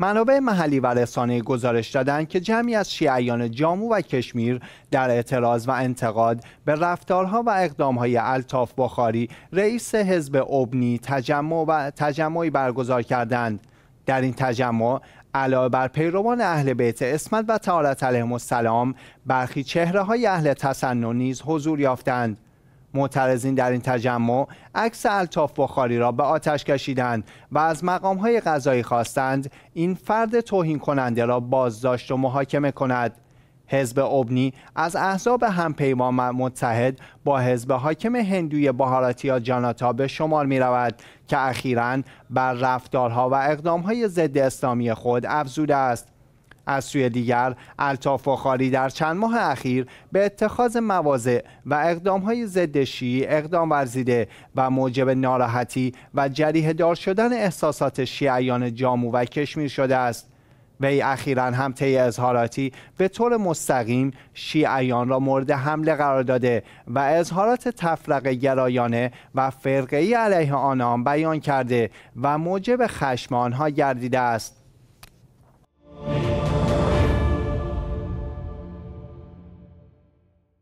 منابع محلی و رسانه گزارش دادند که جمعی از شیعیان جامو و کشمیر در اعتراض و انتقاد به رفتارها و اقدامهای الطاف بخاری رئیس حزب ابنی تجمع و تجمعی برگزار کردند در این تجمع علاوه بر پیروان اهل بیت اسمت و تعالت علیهم السلام برخی چهره های اهل تسنن نیز حضور یافتند معترضین در این تجمع عکس الطاف بخاری را به آتش کشیدند و از های قضایی خواستند این فرد توهین کننده را بازداشت و محاکمه کند حزب ابنی از احزاب همپیمان متحد با حزب حاکم هندوی بهاراتیا جاناتا به شمار می رود که اخیرا بر رفتارها و اقدامهای ضد اسلامی خود افزوده است از سوی دیگر الطاف فخاری در چند ماه اخیر به اتخاذ مواضع و اقدامهای ضد شیعی اقدام ورزیده و موجب ناراحتی و جریه دار شدن احساسات شیعیان جامو و کشمیر شده است وی اخیرا هم طی اظهاراتی به طور مستقیم شیعیان را مورد حمله قرار داده و اظهارات تفرقه گرایانه و فرقه علیه آنان بیان کرده و موجب خشم آنها گردیده است